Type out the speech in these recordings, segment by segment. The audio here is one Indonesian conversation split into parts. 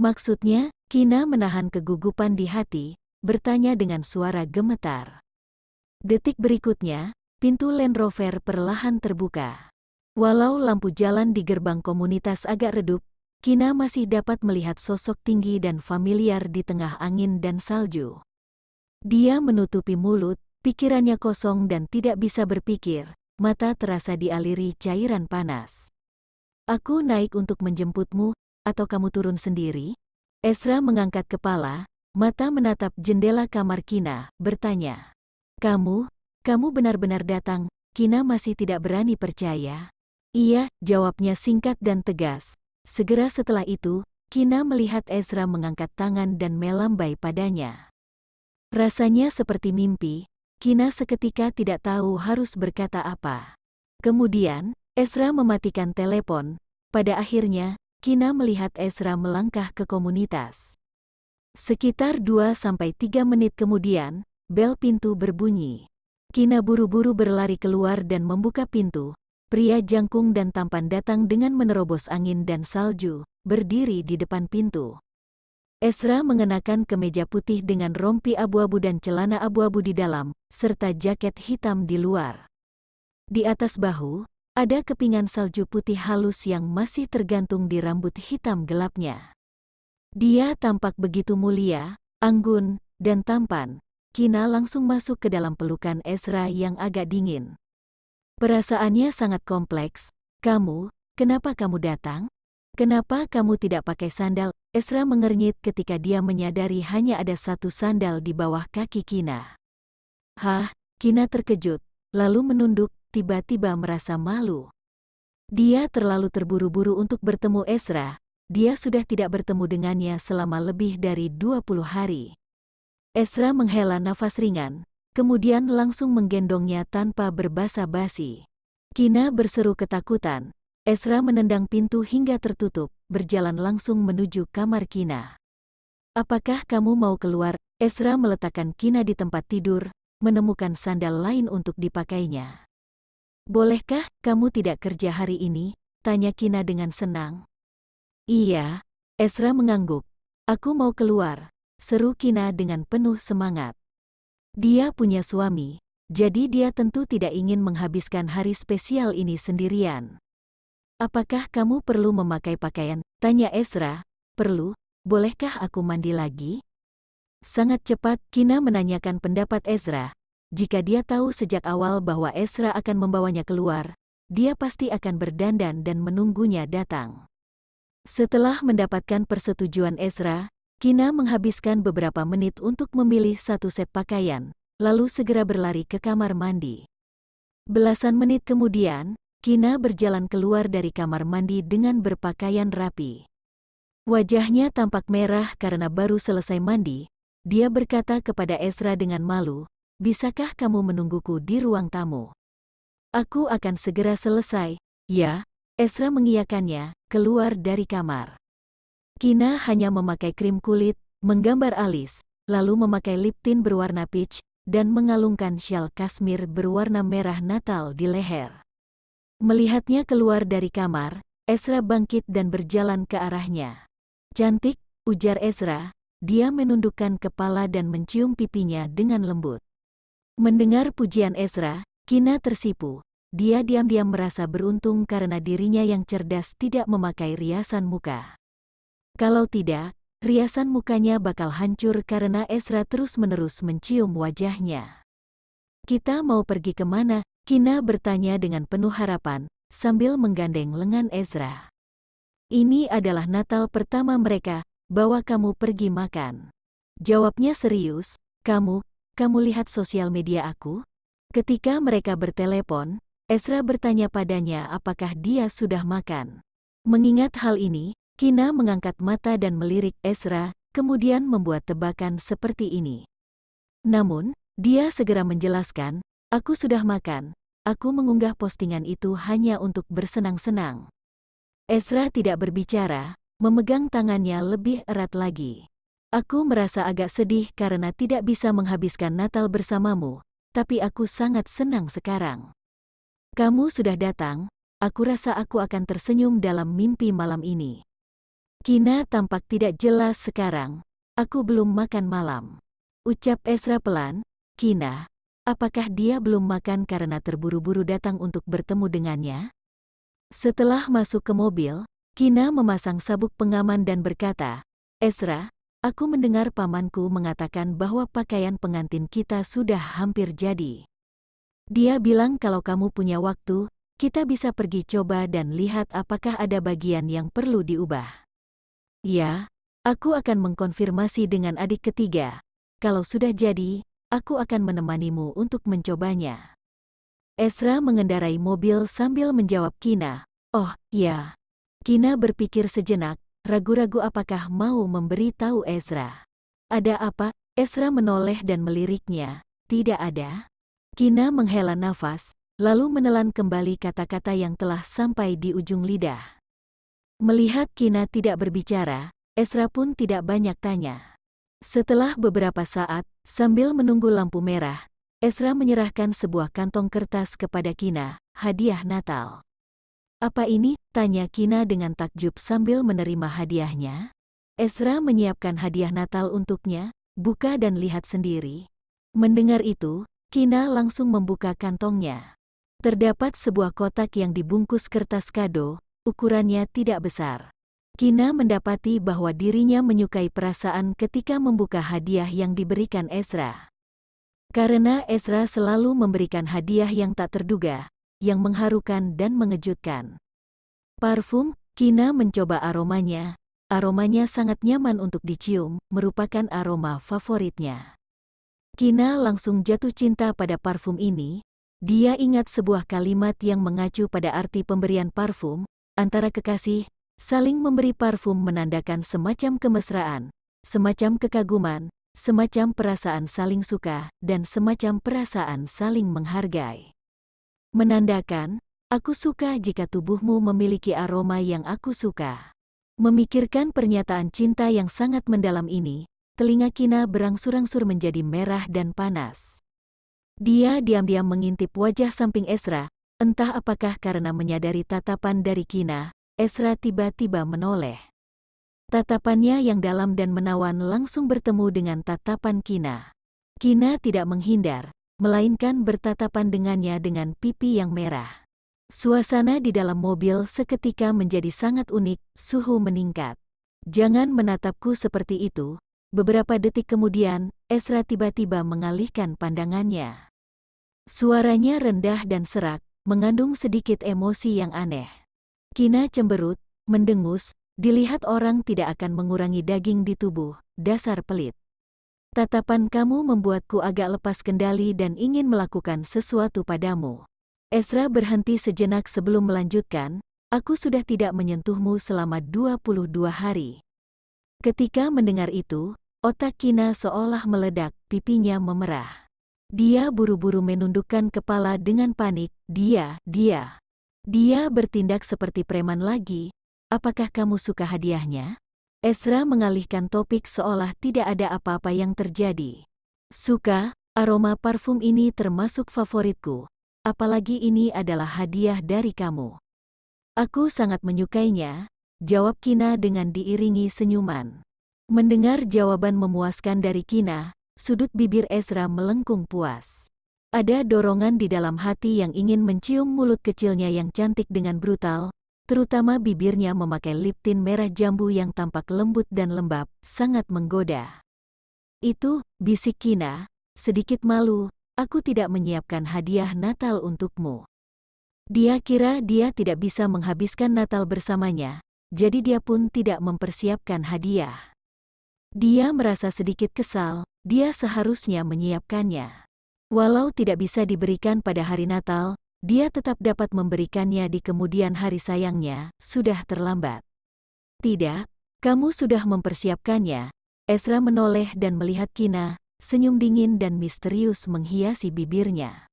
Maksudnya, Kina menahan kegugupan di hati, bertanya dengan suara gemetar. Detik berikutnya, pintu Land Rover perlahan terbuka. Walau lampu jalan di gerbang komunitas agak redup, Kina masih dapat melihat sosok tinggi dan familiar di tengah angin dan salju. Dia menutupi mulut, pikirannya kosong dan tidak bisa berpikir, mata terasa dialiri cairan panas. Aku naik untuk menjemputmu, atau kamu turun sendiri? Esra mengangkat kepala, mata menatap jendela kamar Kina, bertanya. Kamu, kamu benar-benar datang, Kina masih tidak berani percaya. Iya, jawabnya singkat dan tegas. Segera setelah itu, Kina melihat Ezra mengangkat tangan dan melambai padanya. Rasanya seperti mimpi, Kina seketika tidak tahu harus berkata apa. Kemudian, Ezra mematikan telepon. Pada akhirnya, Kina melihat Ezra melangkah ke komunitas. Sekitar 2-3 menit kemudian, bel pintu berbunyi. Kina buru-buru berlari keluar dan membuka pintu. Pria jangkung dan tampan datang dengan menerobos angin dan salju, berdiri di depan pintu. Ezra mengenakan kemeja putih dengan rompi abu-abu dan celana abu-abu di dalam, serta jaket hitam di luar. Di atas bahu, ada kepingan salju putih halus yang masih tergantung di rambut hitam gelapnya. Dia tampak begitu mulia, anggun, dan tampan. Kina langsung masuk ke dalam pelukan Ezra yang agak dingin. Perasaannya sangat kompleks. Kamu, kenapa kamu datang? Kenapa kamu tidak pakai sandal? Ezra mengernyit ketika dia menyadari hanya ada satu sandal di bawah kaki Kina. Hah, Kina terkejut, lalu menunduk tiba-tiba merasa malu. Dia terlalu terburu-buru untuk bertemu Ezra, dia sudah tidak bertemu dengannya selama lebih dari 20 hari. Ezra menghela nafas ringan, kemudian langsung menggendongnya tanpa berbasa-basi. Kina berseru ketakutan. Ezra menendang pintu hingga tertutup, berjalan langsung menuju kamar Kina. Apakah kamu mau keluar? Ezra meletakkan Kina di tempat tidur, menemukan sandal lain untuk dipakainya. Bolehkah kamu tidak kerja hari ini? Tanya Kina dengan senang. Iya, Ezra mengangguk. Aku mau keluar, seru Kina dengan penuh semangat. Dia punya suami, jadi dia tentu tidak ingin menghabiskan hari spesial ini sendirian. Apakah kamu perlu memakai pakaian? Tanya Ezra. Perlu, bolehkah aku mandi lagi? Sangat cepat, Kina menanyakan pendapat Ezra, jika dia tahu sejak awal bahwa Esra akan membawanya keluar, dia pasti akan berdandan dan menunggunya datang. Setelah mendapatkan persetujuan Esra, Kina menghabiskan beberapa menit untuk memilih satu set pakaian, lalu segera berlari ke kamar mandi. Belasan menit kemudian, Kina berjalan keluar dari kamar mandi dengan berpakaian rapi. Wajahnya tampak merah karena baru selesai mandi. Dia berkata kepada Esra dengan malu, bisakah kamu menungguku di ruang tamu? Aku akan segera selesai, ya, Esra mengiyakannya, keluar dari kamar. Kina hanya memakai krim kulit, menggambar alis, lalu memakai lip tint berwarna peach, dan mengalungkan syal kasmir berwarna merah natal di leher. Melihatnya keluar dari kamar, Esra bangkit dan berjalan ke arahnya. Cantik, ujar Esra, dia menundukkan kepala dan mencium pipinya dengan lembut. Mendengar pujian Ezra, Kina tersipu. Dia diam-diam merasa beruntung karena dirinya yang cerdas tidak memakai riasan muka. Kalau tidak, riasan mukanya bakal hancur karena Ezra terus-menerus mencium wajahnya. Kita mau pergi kemana? Kina bertanya dengan penuh harapan, sambil menggandeng lengan Ezra. Ini adalah Natal pertama mereka, bawa kamu pergi makan. Jawabnya serius, kamu, kamu lihat sosial media aku? Ketika mereka bertelepon, Ezra bertanya padanya apakah dia sudah makan. Mengingat hal ini, Kina mengangkat mata dan melirik Ezra, kemudian membuat tebakan seperti ini. Namun, dia segera menjelaskan, aku sudah makan, aku mengunggah postingan itu hanya untuk bersenang-senang. Ezra tidak berbicara, memegang tangannya lebih erat lagi. Aku merasa agak sedih karena tidak bisa menghabiskan Natal bersamamu, tapi aku sangat senang sekarang. Kamu sudah datang, aku rasa aku akan tersenyum dalam mimpi malam ini. Kina tampak tidak jelas sekarang, aku belum makan malam. Ucap Ezra pelan, Kina, apakah dia belum makan karena terburu-buru datang untuk bertemu dengannya? Setelah masuk ke mobil, Kina memasang sabuk pengaman dan berkata, Ezra, Aku mendengar pamanku mengatakan bahwa pakaian pengantin kita sudah hampir jadi. Dia bilang kalau kamu punya waktu, kita bisa pergi coba dan lihat apakah ada bagian yang perlu diubah. Ya, aku akan mengkonfirmasi dengan adik ketiga. Kalau sudah jadi, aku akan menemanimu untuk mencobanya. Esra mengendarai mobil sambil menjawab Kina, Oh, ya. Kina berpikir sejenak, ragu-ragu apakah mau memberitahu Ezra. Ada apa? Ezra menoleh dan meliriknya. Tidak ada. Kina menghela nafas, lalu menelan kembali kata-kata yang telah sampai di ujung lidah. Melihat Kina tidak berbicara, Ezra pun tidak banyak tanya. Setelah beberapa saat, sambil menunggu lampu merah, Ezra menyerahkan sebuah kantong kertas kepada Kina, hadiah Natal. Apa ini? Tanya Kina dengan takjub sambil menerima hadiahnya. Ezra menyiapkan hadiah Natal untuknya, buka dan lihat sendiri. Mendengar itu, Kina langsung membuka kantongnya. Terdapat sebuah kotak yang dibungkus kertas kado, ukurannya tidak besar. Kina mendapati bahwa dirinya menyukai perasaan ketika membuka hadiah yang diberikan Ezra. Karena Ezra selalu memberikan hadiah yang tak terduga, yang mengharukan dan mengejutkan. Parfum, Kina mencoba aromanya. Aromanya sangat nyaman untuk dicium, merupakan aroma favoritnya. Kina langsung jatuh cinta pada parfum ini. Dia ingat sebuah kalimat yang mengacu pada arti pemberian parfum, antara kekasih, saling memberi parfum menandakan semacam kemesraan, semacam kekaguman, semacam perasaan saling suka, dan semacam perasaan saling menghargai. Menandakan, aku suka jika tubuhmu memiliki aroma yang aku suka. Memikirkan pernyataan cinta yang sangat mendalam ini, telinga Kina berangsur-angsur menjadi merah dan panas. Dia diam-diam mengintip wajah samping Esra, entah apakah karena menyadari tatapan dari Kina, Esra tiba-tiba menoleh. Tatapannya yang dalam dan menawan langsung bertemu dengan tatapan Kina. Kina tidak menghindar, melainkan bertatapan dengannya dengan pipi yang merah. Suasana di dalam mobil seketika menjadi sangat unik, suhu meningkat. Jangan menatapku seperti itu. Beberapa detik kemudian, Esra tiba-tiba mengalihkan pandangannya. Suaranya rendah dan serak, mengandung sedikit emosi yang aneh. Kina cemberut, mendengus, dilihat orang tidak akan mengurangi daging di tubuh, dasar pelit. Tatapan kamu membuatku agak lepas kendali dan ingin melakukan sesuatu padamu. Ezra berhenti sejenak sebelum melanjutkan, aku sudah tidak menyentuhmu selama 22 hari. Ketika mendengar itu, otak Kina seolah meledak, pipinya memerah. Dia buru-buru menundukkan kepala dengan panik, dia, dia. Dia bertindak seperti preman lagi, apakah kamu suka hadiahnya? Esra mengalihkan topik seolah tidak ada apa-apa yang terjadi. Suka, aroma parfum ini termasuk favoritku. Apalagi ini adalah hadiah dari kamu. Aku sangat menyukainya, jawab Kina dengan diiringi senyuman. Mendengar jawaban memuaskan dari Kina, sudut bibir Ezra melengkung puas. Ada dorongan di dalam hati yang ingin mencium mulut kecilnya yang cantik dengan brutal, terutama bibirnya memakai lip tint merah jambu yang tampak lembut dan lembab, sangat menggoda. Itu, bisik Kina, sedikit malu, aku tidak menyiapkan hadiah Natal untukmu. Dia kira dia tidak bisa menghabiskan Natal bersamanya, jadi dia pun tidak mempersiapkan hadiah. Dia merasa sedikit kesal, dia seharusnya menyiapkannya. Walau tidak bisa diberikan pada hari Natal, dia tetap dapat memberikannya di kemudian hari sayangnya, sudah terlambat. Tidak, kamu sudah mempersiapkannya. Ezra menoleh dan melihat Kina, senyum dingin dan misterius menghiasi bibirnya.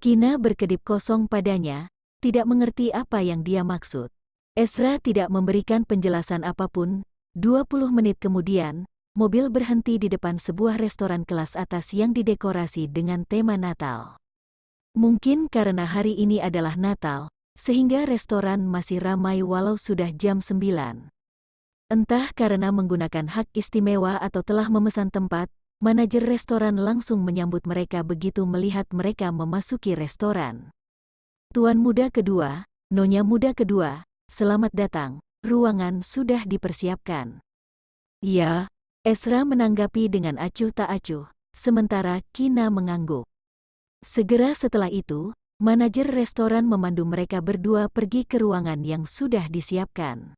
Kina berkedip kosong padanya, tidak mengerti apa yang dia maksud. Ezra tidak memberikan penjelasan apapun. 20 menit kemudian, mobil berhenti di depan sebuah restoran kelas atas yang didekorasi dengan tema Natal. Mungkin karena hari ini adalah Natal, sehingga restoran masih ramai walau sudah jam 9. Entah karena menggunakan hak istimewa atau telah memesan tempat, manajer restoran langsung menyambut mereka begitu melihat mereka memasuki restoran. Tuan muda kedua, nonya muda kedua, selamat datang, ruangan sudah dipersiapkan. Ya, Esra menanggapi dengan acuh tak acuh, sementara Kina mengangguk. Segera setelah itu, manajer restoran memandu mereka berdua pergi ke ruangan yang sudah disiapkan.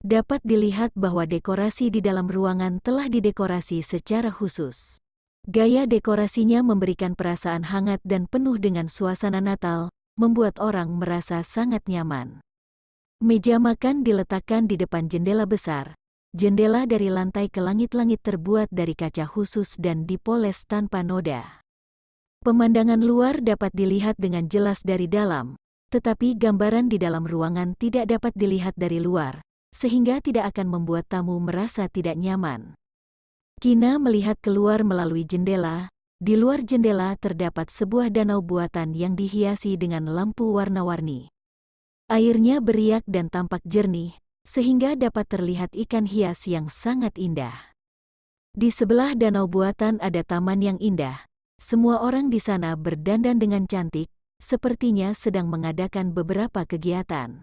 Dapat dilihat bahwa dekorasi di dalam ruangan telah didekorasi secara khusus. Gaya dekorasinya memberikan perasaan hangat dan penuh dengan suasana Natal, membuat orang merasa sangat nyaman. Meja makan diletakkan di depan jendela besar. Jendela dari lantai ke langit-langit terbuat dari kaca khusus dan dipoles tanpa noda. Pemandangan luar dapat dilihat dengan jelas dari dalam, tetapi gambaran di dalam ruangan tidak dapat dilihat dari luar, sehingga tidak akan membuat tamu merasa tidak nyaman. Kina melihat keluar melalui jendela. Di luar jendela terdapat sebuah danau buatan yang dihiasi dengan lampu warna-warni. Airnya beriak dan tampak jernih, sehingga dapat terlihat ikan hias yang sangat indah. Di sebelah danau buatan ada taman yang indah, semua orang di sana berdandan dengan cantik, sepertinya sedang mengadakan beberapa kegiatan.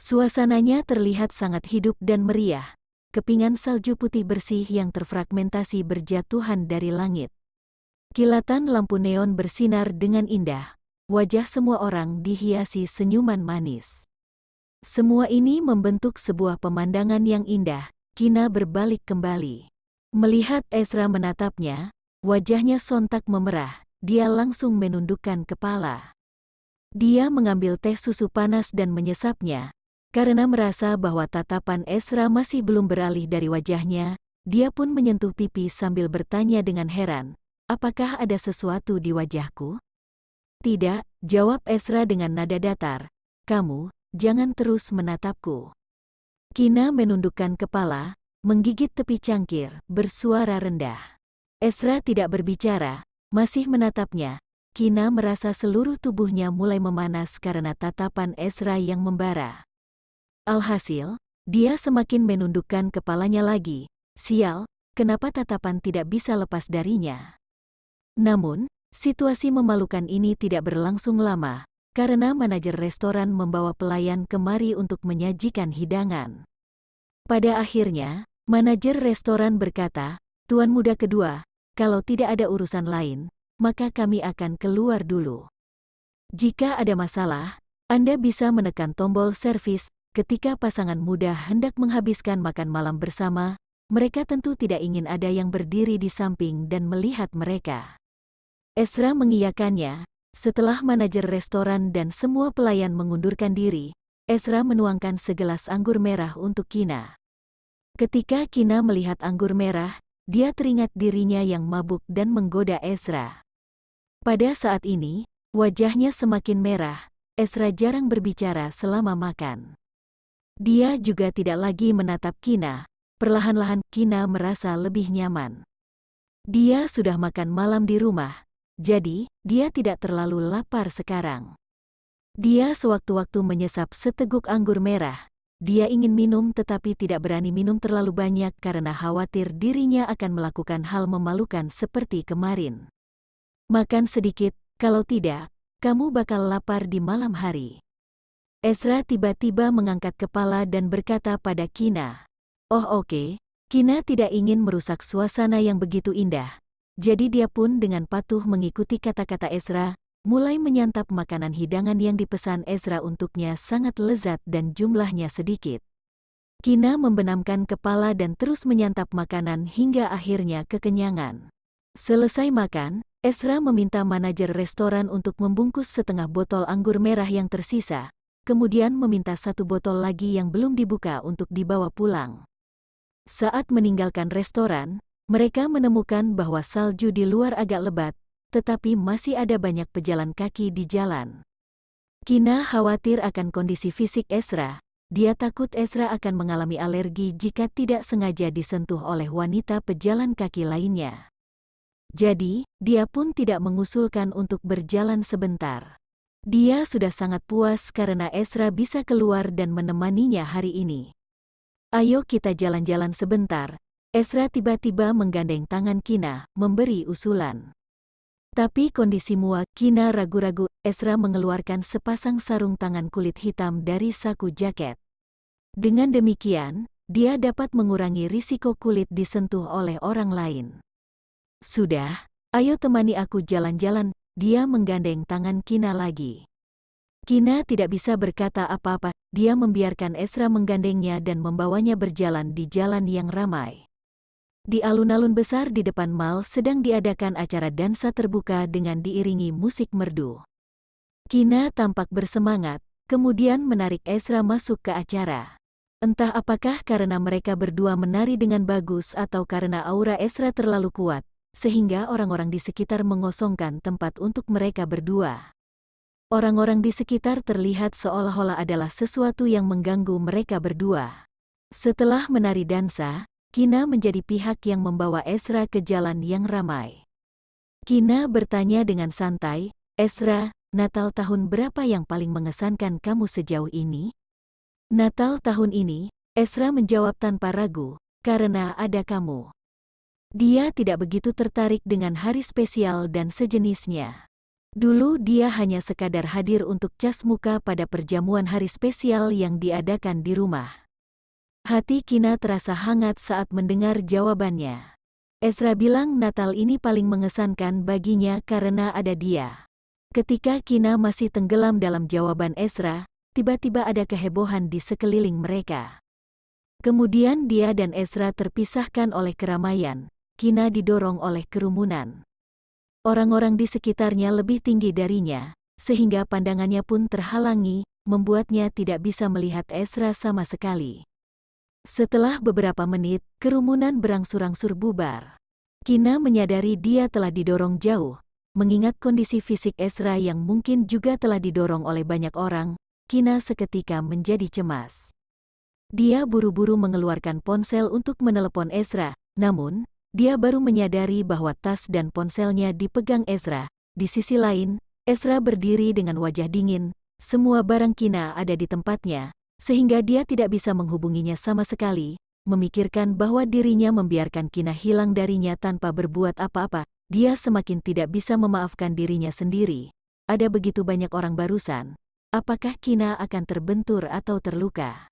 Suasananya terlihat sangat hidup dan meriah. Kepingan salju putih bersih yang terfragmentasi berjatuhan dari langit. Kilatan lampu neon bersinar dengan indah. Wajah semua orang dihiasi senyuman manis. Semua ini membentuk sebuah pemandangan yang indah. Kina berbalik kembali. Melihat Ezra menatapnya, Wajahnya sontak memerah, dia langsung menundukkan kepala. Dia mengambil teh susu panas dan menyesapnya, karena merasa bahwa tatapan Esra masih belum beralih dari wajahnya, dia pun menyentuh pipi sambil bertanya dengan heran, apakah ada sesuatu di wajahku? Tidak, jawab Esra dengan nada datar, kamu, jangan terus menatapku. Kina menundukkan kepala, menggigit tepi cangkir, bersuara rendah. Esra tidak berbicara, masih menatapnya. Kina merasa seluruh tubuhnya mulai memanas karena tatapan Esra yang membara. Alhasil, dia semakin menundukkan kepalanya lagi. Sial, kenapa tatapan tidak bisa lepas darinya? Namun, situasi memalukan ini tidak berlangsung lama, karena manajer restoran membawa pelayan kemari untuk menyajikan hidangan. Pada akhirnya, manajer restoran berkata, Tuan muda kedua, kalau tidak ada urusan lain, maka kami akan keluar dulu. Jika ada masalah, Anda bisa menekan tombol servis ketika pasangan muda hendak menghabiskan makan malam bersama, mereka tentu tidak ingin ada yang berdiri di samping dan melihat mereka. Esra mengiyakannya, setelah manajer restoran dan semua pelayan mengundurkan diri, Esra menuangkan segelas anggur merah untuk Kina. Ketika Kina melihat anggur merah, dia teringat dirinya yang mabuk dan menggoda Ezra. Pada saat ini, wajahnya semakin merah, Ezra jarang berbicara selama makan. Dia juga tidak lagi menatap Kina, perlahan-lahan Kina merasa lebih nyaman. Dia sudah makan malam di rumah, jadi dia tidak terlalu lapar sekarang. Dia sewaktu-waktu menyesap seteguk anggur merah, dia ingin minum tetapi tidak berani minum terlalu banyak karena khawatir dirinya akan melakukan hal memalukan seperti kemarin. Makan sedikit, kalau tidak, kamu bakal lapar di malam hari. Ezra tiba-tiba mengangkat kepala dan berkata pada Kina, Oh oke, okay. Kina tidak ingin merusak suasana yang begitu indah. Jadi dia pun dengan patuh mengikuti kata-kata Ezra, mulai menyantap makanan hidangan yang dipesan Ezra untuknya sangat lezat dan jumlahnya sedikit. Kina membenamkan kepala dan terus menyantap makanan hingga akhirnya kekenyangan. Selesai makan, Ezra meminta manajer restoran untuk membungkus setengah botol anggur merah yang tersisa, kemudian meminta satu botol lagi yang belum dibuka untuk dibawa pulang. Saat meninggalkan restoran, mereka menemukan bahwa salju di luar agak lebat, tetapi masih ada banyak pejalan kaki di jalan. Kina khawatir akan kondisi fisik Esra. Dia takut Esra akan mengalami alergi jika tidak sengaja disentuh oleh wanita pejalan kaki lainnya. Jadi, dia pun tidak mengusulkan untuk berjalan sebentar. Dia sudah sangat puas karena Esra bisa keluar dan menemaninya hari ini. Ayo kita jalan-jalan sebentar. Esra tiba-tiba menggandeng tangan Kina, memberi usulan. Tapi kondisi mua, Kina ragu-ragu, Esra mengeluarkan sepasang sarung tangan kulit hitam dari saku jaket. Dengan demikian, dia dapat mengurangi risiko kulit disentuh oleh orang lain. Sudah, ayo temani aku jalan-jalan, dia menggandeng tangan Kina lagi. Kina tidak bisa berkata apa-apa, dia membiarkan Esra menggandengnya dan membawanya berjalan di jalan yang ramai di alun-alun besar di depan mal sedang diadakan acara dansa terbuka dengan diiringi musik merdu. Kina tampak bersemangat, kemudian menarik Ezra masuk ke acara. Entah apakah karena mereka berdua menari dengan bagus atau karena aura Ezra terlalu kuat, sehingga orang-orang di sekitar mengosongkan tempat untuk mereka berdua. Orang-orang di sekitar terlihat seolah-olah adalah sesuatu yang mengganggu mereka berdua. Setelah menari dansa, Kina menjadi pihak yang membawa Ezra ke jalan yang ramai. Kina bertanya dengan santai, Ezra, Natal tahun berapa yang paling mengesankan kamu sejauh ini? Natal tahun ini, Ezra menjawab tanpa ragu, karena ada kamu. Dia tidak begitu tertarik dengan hari spesial dan sejenisnya. Dulu dia hanya sekadar hadir untuk cas muka pada perjamuan hari spesial yang diadakan di rumah. Hati Kina terasa hangat saat mendengar jawabannya. Ezra bilang Natal ini paling mengesankan baginya karena ada dia. Ketika Kina masih tenggelam dalam jawaban Ezra, tiba-tiba ada kehebohan di sekeliling mereka. Kemudian dia dan Ezra terpisahkan oleh keramaian, Kina didorong oleh kerumunan. Orang-orang di sekitarnya lebih tinggi darinya, sehingga pandangannya pun terhalangi, membuatnya tidak bisa melihat Ezra sama sekali. Setelah beberapa menit, kerumunan berangsur-angsur bubar. Kina menyadari dia telah didorong jauh, mengingat kondisi fisik Ezra yang mungkin juga telah didorong oleh banyak orang, Kina seketika menjadi cemas. Dia buru-buru mengeluarkan ponsel untuk menelepon Ezra, namun, dia baru menyadari bahwa tas dan ponselnya dipegang Ezra. Di sisi lain, Ezra berdiri dengan wajah dingin, semua barang Kina ada di tempatnya, sehingga dia tidak bisa menghubunginya sama sekali, memikirkan bahwa dirinya membiarkan Kina hilang darinya tanpa berbuat apa-apa, dia semakin tidak bisa memaafkan dirinya sendiri. Ada begitu banyak orang barusan. Apakah Kina akan terbentur atau terluka?